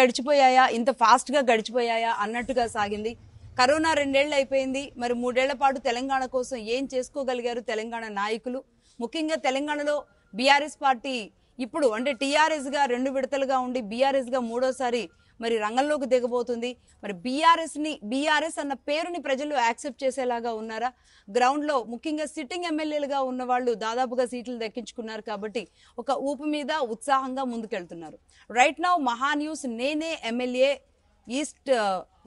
గడిచిపోయాయా ఇంత ఫాస్ట్గా గడిచిపోయాయా అన్నట్టుగా సాగింది కరోనా రెండేళ్లు అయిపోయింది మరి మూడేళ్ల పాటు తెలంగాణ కోసం ఏం చేసుకోగలిగారు తెలంగాణ నాయకులు ముఖ్యంగా తెలంగాణలో బీఆర్ఎస్ పార్టీ ఇప్పుడు అంటే టీఆర్ఎస్గా రెండు విడతలుగా ఉండి బీఆర్ఎస్గా మూడోసారి మరి రంగంలోకి దిగబోతుంది మరి బీఆర్ఎస్ని బీఆర్ఎస్ అన్న పేరుని ప్రజలు యాక్సెప్ట్ చేసేలాగా ఉన్నారా గ్రౌండ్లో ముఖ్యంగా సిట్టింగ్ ఎమ్మెల్యేలుగా ఉన్న వాళ్ళు దాదాపుగా సీట్లు దక్కించుకున్నారు కాబట్టి ఒక ఊపు మీద ఉత్సాహంగా ముందుకెళ్తున్నారు రైట్ నౌ మహా న్యూస్ నేనే ఎమ్మెల్యే ఈస్ట్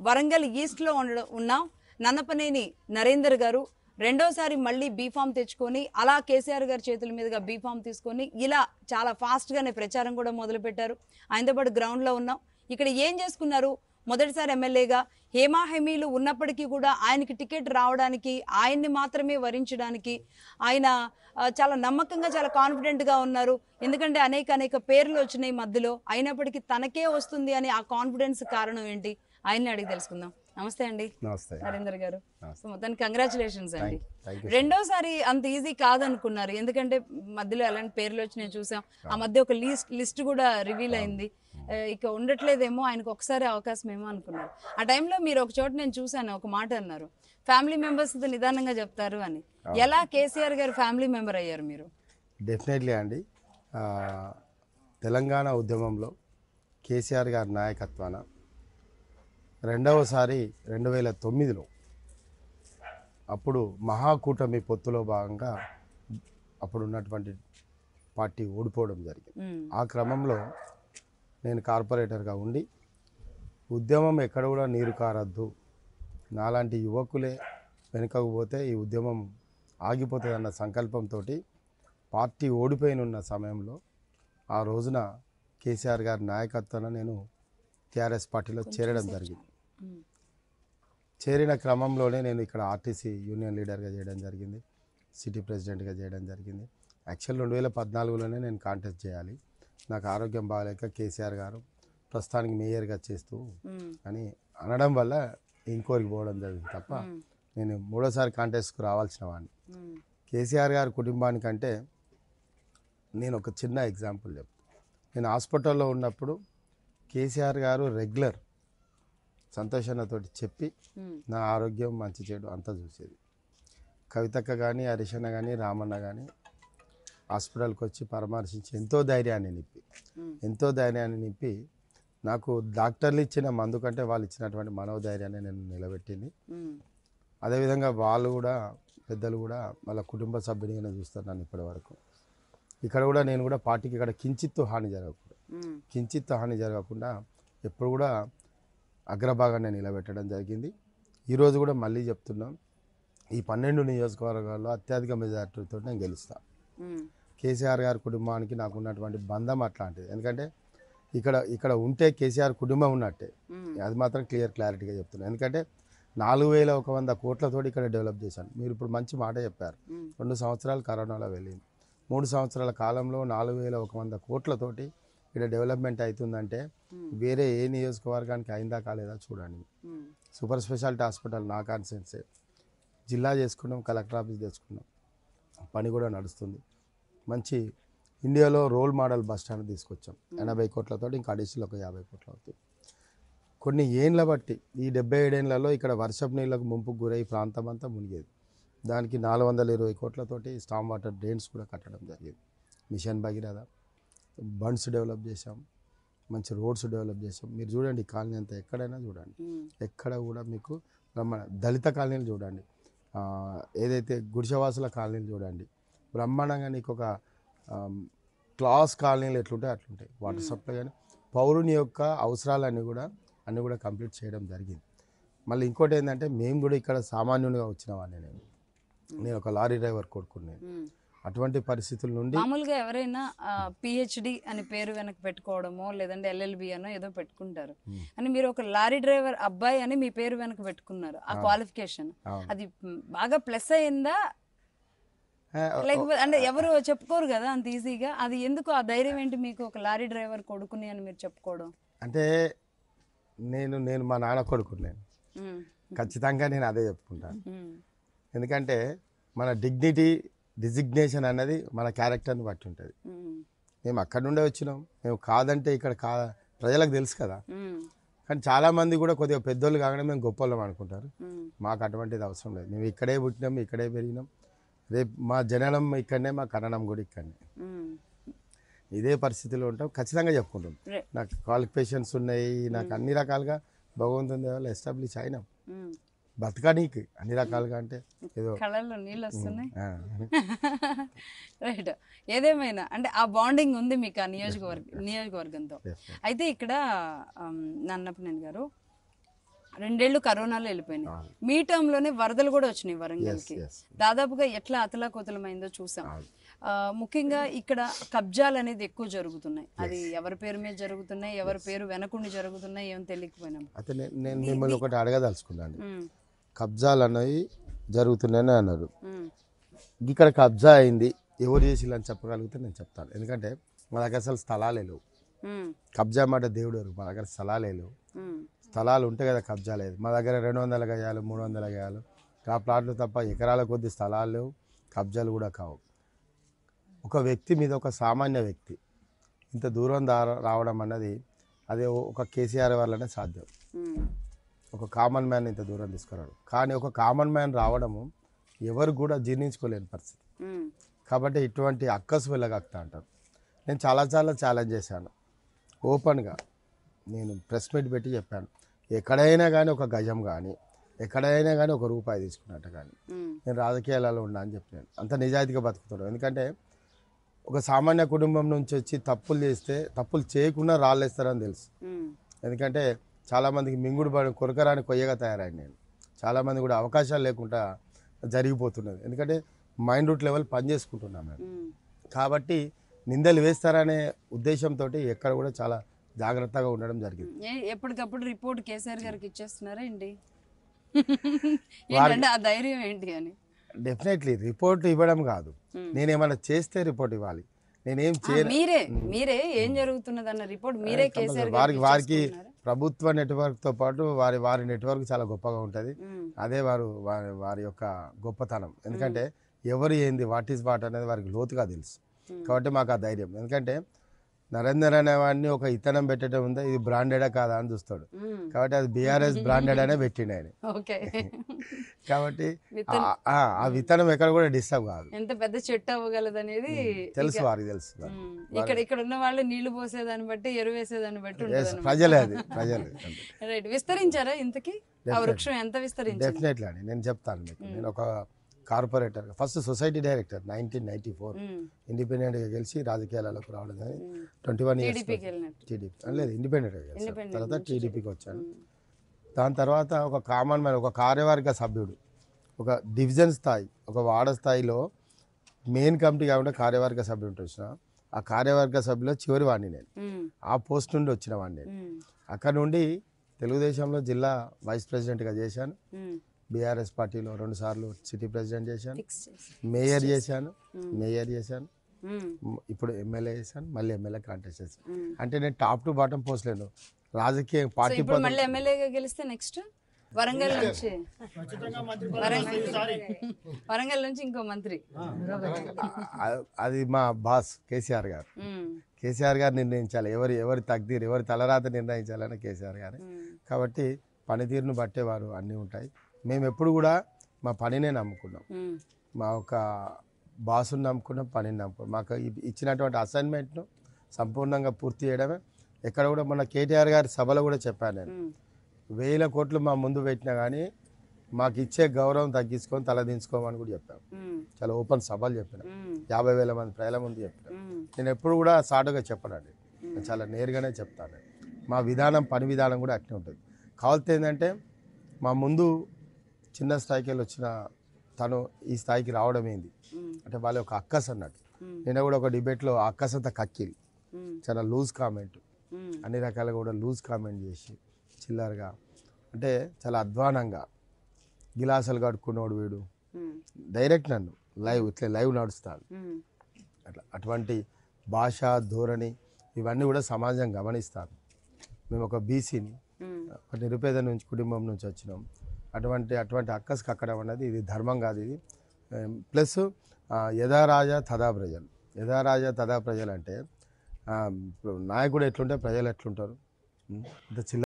వరంగల్ ఈస్ట్లో ఉండడం ఉన్నాం నన్నపనేని నరేందర్ గారు రెండోసారి మళ్ళీ బీఫామ్ తెచ్చుకొని అలా కేసీఆర్ గారి చేతుల మీదుగా బీఫామ్ తీసుకొని ఇలా చాలా ఫాస్ట్గానే ప్రచారం కూడా మొదలుపెట్టారు ఆయనతో పాటు గ్రౌండ్లో ఉన్నాం ఇక్కడ ఏం చేసుకున్నారు మొదటిసారి ఎమ్మెల్యేగా హేమాహేమీలు ఉన్నప్పటికీ కూడా ఆయనకి టికెట్ రావడానికి ఆయన్ని మాత్రమే వరించడానికి ఆయన చాలా నమ్మకంగా చాలా కాన్ఫిడెంట్గా ఉన్నారు ఎందుకంటే అనేక అనేక పేర్లు వచ్చినాయి మధ్యలో అయినప్పటికీ తనకే వస్తుంది అని ఆ కాన్ఫిడెన్స్ కారణం ఏంటి ఆయన్ని అడిగి తెలుసుకుందాం నమస్తే అండి నమస్తే నరేందర్ గారు మొత్తానికి కంగ్రాచులేషన్స్ అండి రెండోసారి అంత ఈజీ కాదనుకున్నారు ఎందుకంటే మధ్యలో ఎలాంటి పేర్లు వచ్చినాయి చూసాం ఆ మధ్య ఒక లిస్ట్ లిస్ట్ కూడా రివీల్ అయింది ఇక ఉండట్లేదేమో ఆయనకు ఒకసారి అవకాశం ఏమో అనుకున్నారు ఆ టైంలో మీరు ఒక చోట నేను చూశాను ఒక మాట అన్నారు ఫ్యామిలీ మెంబర్స్ నిదానంగా చెప్తారు అని ఎలా కేసీఆర్ గారు ఫ్యామిలీ మెంబర్ అయ్యారు మీరు డెఫినెట్లీ అండి తెలంగాణ ఉద్యమంలో కేసీఆర్ గారి నాయకత్వాన రెండవసారి రెండు వేల తొమ్మిదిలో అప్పుడు మహాకూటమి పొత్తులో భాగంగా అప్పుడు ఉన్నటువంటి పార్టీ ఓడిపోవడం జరిగింది ఆ క్రమంలో నేను కార్పొరేటర్గా ఉండి ఉద్యమం ఎక్కడ కూడా నీరు కారద్దు నాలాంటి యువకులే వెనుకకు పోతే ఈ ఉద్యమం ఆగిపోతుందన్న సంకల్పంతో పార్టీ ఓడిపోయినున్న సమయంలో ఆ రోజున కేసీఆర్ గారి నాయకత్వంలో నేను టీఆర్ఎస్ పార్టీలో చేరడం జరిగింది చేరిన క్రమంలోనే నేను ఇక్కడ ఆర్టీసీ యూనియన్ లీడర్గా చేయడం జరిగింది సిటీ ప్రెసిడెంట్గా చేయడం జరిగింది యాక్చువల్ రెండు వేల పద్నాలుగులోనే నేను కాంటెస్ట్ చేయాలి నాకు ఆరోగ్యం బాగాలేక కేసీఆర్ గారు ప్రస్తుతానికి మేయర్గా చేస్తూ అని అనడం వల్ల ఇంకోరికి పోవడం జరిగింది తప్ప నేను మూడోసారి కాంటెస్ట్కు రావాల్సిన వాడిని కేసీఆర్ గారి కుటుంబానికంటే నేను ఒక చిన్న ఎగ్జాంపుల్ చెప్తాను నేను హాస్పిటల్లో ఉన్నప్పుడు కేసీఆర్ గారు రెగ్యులర్ సంతోషంతో చెప్పి నా ఆరోగ్యం మంచి చెడు అంతా చూసేది కవితక్క కానీ హరిషణ కానీ రామన్న కానీ హాస్పిటల్కి వచ్చి పరామర్శించి ఎంతో ధైర్యాన్ని నింపి ఎంతో ధైర్యాన్ని నింపి నాకు డాక్టర్లు ఇచ్చిన మందు కంటే వాళ్ళు ఇచ్చినటువంటి మనోధైర్యాన్ని నేను నిలబెట్టింది అదేవిధంగా వాళ్ళు కూడా పెద్దలు కూడా వాళ్ళ కుటుంబ సభ్యుని చూస్తారు నన్ను ఇప్పటి వరకు ఇక్కడ కూడా నేను కూడా పార్టీకి ఇక్కడ కించిత్తు హాని జరగకుండా కించిత్తు హాని జరగకుండా ఎప్పుడు కూడా అగ్రభాగాన్ని నిలబెట్టడం జరిగింది ఈరోజు కూడా మళ్ళీ చెప్తున్నాం ఈ పన్నెండు నియోజకవర్గాల్లో అత్యధిక మెజార్టీతో నేను గెలుస్తాను కేసీఆర్ గారి కుటుంబానికి నాకు ఉన్నటువంటి బంధం అట్లాంటిది ఎందుకంటే ఇక్కడ ఇక్కడ ఉంటే కేసీఆర్ కుటుంబం ఉన్నట్టే అది మాత్రం క్లియర్ క్లారిటీగా చెప్తున్నాను ఎందుకంటే నాలుగు వేల ఒక వంద కోట్లతోటి ఇక్కడ డెవలప్ చేశాను మీరు ఇప్పుడు మంచి మాట చెప్పారు రెండు సంవత్సరాలు కరోనాలో వెళ్ళింది మూడు సంవత్సరాల కాలంలో నాలుగు వేల ఒక వంద కోట్లతోటి ఇక్కడ డెవలప్మెంట్ అవుతుందంటే వేరే ఏ నియోజకవర్గానికి అయిందా కాలేదా చూడండి సూపర్ స్పెషాలిటీ హాస్పిటల్ నా కాన్సెన్సే జిల్లా చేసుకున్నాం కలెక్టర్ ఆఫీస్ తెచ్చుకున్నాం పని కూడా నడుస్తుంది మంచి ఇండియాలో రోల్ మోడల్ బస్ స్టాండ్ తీసుకొచ్చాం ఎనభై కోట్లతో ఇంకా అడిషనల్ ఒక యాభై కోట్లు అవుతుంది కొన్ని ఏండ్ల బట్టి ఈ డెబ్బై ఏడేళ్లలో ఇక్కడ వర్షపు నీళ్ళకు ముంపుకు గురై ప్రాంతం అంతా మునిగేది దానికి నాలుగు వందల ఇరవై కోట్లతోటి స్టామ్ వాటర్ డ్రైన్స్ కూడా కట్టడం జరిగింది మిషన్ భగీరథ బండ్స్ డెవలప్ చేసాం మంచి రోడ్స్ డెవలప్ చేసాం మీరు చూడండి కాలనీ అంతా ఎక్కడైనా చూడండి ఎక్కడ కూడా మీకు దళిత కాలనీలు చూడండి ఏదైతే గుడిసెవాసుల కాలనీలు చూడండి బ్రహ్మాండంగా నీకు ఒక క్లాస్ కాలనీలు ఎట్లుంటాయి అట్లుంటాయి వాటర్ సప్లై కానీ పౌరుని యొక్క అవసరాలన్నీ కూడా అన్నీ కూడా కంప్లీట్ చేయడం జరిగింది మళ్ళీ ఇంకోటి ఏంటంటే మేము కూడా ఇక్కడ సామాన్యునిగా వచ్చిన వాడిని నేను నేను ఒక లారీ డ్రైవర్ కొడుకుని అటువంటి పరిస్థితుల నుండి మామూలుగా ఎవరైనా పిహెచ్డి అని పేరు వెనక పెట్టుకోవడమో లేదంటే ఎల్ఎల్బి అనో ఏదో పెట్టుకుంటారు అని మీరు ఒక లారీ డ్రైవర్ అబ్బాయి అని మీ పేరు వెనక పెట్టుకున్నారు ఆ క్వాలిఫికేషన్ అది బాగా ప్లస్ అయిందా లేకపోతే అంటే ఎవరు చెప్పుకోరు కదా అంత ఈజీగా అది ఎందుకు ఆ ధైర్యం ఏంటి మీకు ఒక లారీ డ్రైవర్ కొడుకుని అని మీరు చెప్పుకోవడం అంటే నేను నేను మా నాన్న కొడుకున్నాను ఖచ్చితంగా నేను అదే చెప్పుకుంటాను ఎందుకంటే మన డిగ్నిటీ డిజిగ్నేషన్ అన్నది మన క్యారెక్టర్ని బట్టి ఉంటుంది మేము అక్కడ నుండే వచ్చినాం మేము కాదంటే ఇక్కడ కా ప్రజలకు తెలుసు కదా కానీ చాలామంది కూడా కొద్దిగా పెద్దోళ్ళు కాగానే మేము గొప్ప అనుకుంటారు మాకు అటువంటిది అవసరం లేదు మేము ఇక్కడే పుట్టినాం ఇక్కడే పెరిగినాం రేపు మా జననం ఇక్కడనే మా కన్నడం కూడా ఇక్కడనే ఇదే పరిస్థితిలో ఉంటాం ఖచ్చితంగా చెప్పుకుంటాం నాకు క్వాలిఫికేషన్స్ ఉన్నాయి నాకు అన్ని రకాలుగా భగవంతుని దేవాలి ఎస్టాబ్లిష్ అయినాం బతకడానికి అన్ని రకాలుగా అంటే ఏదో నీళ్ళు వస్తున్నాయి రైట్ ఏదేమైనా అంటే ఆ బాండింగ్ ఉంది మీకు ఆ నియోజకవర్గ నియోజకవర్గంతో అయితే ఇక్కడ నన్నప్పనేని గారు రెండేళ్లు కరోనాలో వెళ్ళిపోయినాయి మీ లోనే వరదలు కూడా వచ్చినాయి వరంగల్కి దాదాపుగా ఎట్లా అతలాకోతలమైందో చూసాం ముఖ్యంగా ఇక్కడ కబ్జాలు అనేది ఎక్కువ జరుగుతున్నాయి అది ఎవరి పేరు మీద జరుగుతున్నాయి ఎవరి పేరు వెనకుండి జరుగుతున్నాయి ఏమో తెలియకపోయినాం అయితే నేను మిమ్మల్ని ఒకటి అడగదలుచుకున్నాను కబ్జాలు అనేవి జరుగుతున్నాయని అన్నారు ఇక్కడ కబ్జా అయింది ఎవరు అని చెప్పగలిగితే నేను చెప్తాను ఎందుకంటే మా దగ్గర అసలు స్థలాలే లేవు కబ్జా మాట దేవుడు మా దగ్గర స్థలాలే లేవు స్థలాలు ఉంటాయి కదా కబ్జాలేదు మా దగ్గర రెండు వందల గజాలు మూడు వందల గజాలు ఆ ప్లాట్లు తప్ప ఎకరాల కొద్ది స్థలాలు కబ్జాలు కూడా కావు ఒక వ్యక్తి మీద ఒక సామాన్య వ్యక్తి ఇంత దూరం రావడం అన్నది అదే ఒక కేసీఆర్ వల్లనే సాధ్యం ఒక కామన్ మ్యాన్ ఇంత దూరం తీసుకురాడు కానీ ఒక కామన్ మ్యాన్ రావడము ఎవరు కూడా జీర్ణించుకోలేని పరిస్థితి కాబట్టి ఇటువంటి అక్కసు వెళ్ళగక్తా అంటారు నేను చాలా చాలా ఛాలెంజ్ చేశాను ఓపెన్గా నేను ప్రెస్ మీట్ పెట్టి చెప్పాను ఎక్కడైనా కానీ ఒక గజం కానీ ఎక్కడైనా కానీ ఒక రూపాయి తీసుకున్నట్టు కానీ నేను రాజకీయాలలో ఉన్నా అని చెప్పినాను అంత నిజాయితీగా బతుకుతున్నాను ఎందుకంటే ఒక సామాన్య కుటుంబం నుంచి వచ్చి తప్పులు చేస్తే తప్పులు చేయకుండా రాళ్ళేస్తారని తెలుసు ఎందుకంటే చాలామందికి మింగుడు పడి కొరకరాని కొయ్యగా తయారైంది నేను చాలామంది కూడా అవకాశాలు లేకుండా జరిగిపోతున్నది ఎందుకంటే మైండ్ రూట్ లెవెల్ పని చేసుకుంటున్నాం మేము కాబట్టి నిందలు వేస్తారనే ఉద్దేశంతో ఎక్కడ కూడా చాలా జాగ్రత్తగా ఉండడం జరిగింది ఎప్పటికప్పుడు రిపోర్ట్ కేసీఆర్ గారికి ఇచ్చేస్తున్నారా అండి ధైర్యం ఏంటి అని డెఫినెట్లీ రిపోర్ట్ ఇవ్వడం కాదు hmm. నేనేమైనా చేస్తే రిపోర్ట్ ఇవ్వాలి నేనేం చేయను మీరే hmm. మీరే ఏం రిపోర్ట్ మీరే కేసీఆర్ వారికి వారికి ప్రభుత్వ నెట్వర్క్తో పాటు వారి వారి నెట్వర్క్ చాలా గొప్పగా ఉంటుంది hmm. అదే వారు వారి వారి యొక్క గొప్పతనం ఎందుకంటే ఎవరు ఏంది వాట్ ఈస్ వాట్ అనేది వారికి లోతుగా తెలుసు కాబట్టి మాకు ఆ ధైర్యం ఎందుకంటే నరేందర్ అనేవాడిని ఒక ఇతనం పెట్టడం ఉందా ఇది బ్రాండెడా కాదా అని చూస్తాడు కాబట్టి అది బీఆర్ఎస్ బ్రాండెడ్ అనే పెట్టిండు ఆయన కాబట్టి ఆ విత్తనం ఎక్కడ కూడా డిస్టర్బ్ కాదు ఎంత పెద్ద చెట్టు అవ్వగలదు అనేది తెలుసు వారికి తెలుసు ఇక్కడ ఇక్కడ ఉన్న వాళ్ళు నీళ్లు పోసేదాన్ని బట్టి ఎరువు వేసేదాన్ని బట్టి ప్రజలే అది ప్రజలే రైట్ విస్తరించారా ఇంతకి ఆ వృక్షం ఎంత విస్తరించారు డెఫినెట్లీ అండి నేను చెప్తాను మీకు నేను ఒక corporator first society director nineteen ninety four ఇండిపెండెంట్గా గెలిచి రాజకీయాలలోకి రావడం కానీ ట్వంటీ వన్ ఇయర్స్ టీడీపీ లేదు ఇండిపెండెంట్గా గెలిచి తర్వాత టీడీపీకి వచ్చాను దాని తర్వాత ఒక కామన్ మ్యాన్ ఒక కార్యవర్గ సభ్యుడు ఒక డివిజన్ స్థాయి ఒక వార్డ స్థాయిలో మెయిన్ కమిటీ కాకుండా కార్యవర్గ సభ్యుడు వచ్చిన ఆ కార్యవర్గ సభ్యులో చివరి వాడిని నేను ఆ పోస్ట్ నుండి వచ్చిన వాడిని నేను అక్కడ నుండి తెలుగుదేశంలో జిల్లా వైస్ ప్రెసిడెంట్గా చేశాను బీఆర్ఎస్ పార్టీలో రెండు సార్లు సిటీ ప్రెసిడెంట్ చేశాను మేయర్ చేశాను మేయర్ చేశాను ఇప్పుడు ఎమ్మెల్యే చేశాను మళ్ళీ ఎమ్మెల్యే కాంటెస్ట్ చేశాను అంటే నేను టాప్ టు బాటం పోసలేను రాజకీయ పార్టీ గెలిస్తే నెక్స్ట్ వరంగల్ నుంచి వరంగల్ నుంచి ఇంకో మంత్రి అది మా బాస్ కేసీఆర్ గారు కేసీఆర్ గారు నిర్ణయించాలి ఎవరు ఎవరి తగ్దీరు ఎవరి తలరాత నిర్ణయించాలని కేసీఆర్ గారు కాబట్టి పనితీరును బట్టే వారు అన్నీ ఉంటాయి మేము ఎప్పుడు కూడా మా పనినే నమ్ముకున్నాం మా ఒక బాసుని నమ్ముకున్నాం పనిని నమ్ముకున్నాం మాకు ఇచ్చినటువంటి అసైన్మెంట్ను సంపూర్ణంగా పూర్తి చేయడమే ఎక్కడ కూడా మన కేటీఆర్ గారి సభలో కూడా చెప్పాను నేను వేల కోట్లు మా ముందు పెట్టినా కానీ మాకు ఇచ్చే గౌరవం తగ్గించుకొని తలదించుకోమని కూడా చెప్పాము చాలా ఓపెన్ సభలు చెప్పిన యాభై వేల మంది ప్రజల ముందు చెప్పిన నేను ఎప్పుడు కూడా సాటుగా చెప్పనండి చాలా నేరుగానే చెప్తాను మా విధానం పని విధానం కూడా అట్నే ఉంటుంది కావాల్సింది ఏంటంటే మా ముందు చిన్న స్థాయికి వెళ్ళి వచ్చిన తను ఈ స్థాయికి రావడం ఏంది అంటే వాళ్ళ ఒక అక్కస్ అన్నట్టు నిన్న కూడా ఒక డిబేట్లో అంతా కక్కిరి చాలా లూజ్ కామెంట్ అన్ని రకాలుగా కూడా లూజ్ కామెంట్ చేసి చిల్లరగా అంటే చాలా అధ్వానంగా గిలాసులు కట్టుకున్నాడు వీడు డైరెక్ట్ నన్ను లైవ్ ఇట్లా లైవ్ నడుస్తాడు అట్లా అటువంటి భాష ధోరణి ఇవన్నీ కూడా సమాజం గమనిస్తాను మేము ఒక బీసీని ఒక నిరుపేద నుంచి కుటుంబం నుంచి వచ్చినాం అటువంటి అటువంటి అక్కస్ కక్కడం ఉన్నది ఇది ధర్మం కాదు ఇది ప్లస్ యథారాజా తదా ప్రజలు యథారాజా తదా ప్రజలు అంటే నాయకుడు ఎట్లుంటే ప్రజలు ఎట్లుంటారు ఇంత చిల్ల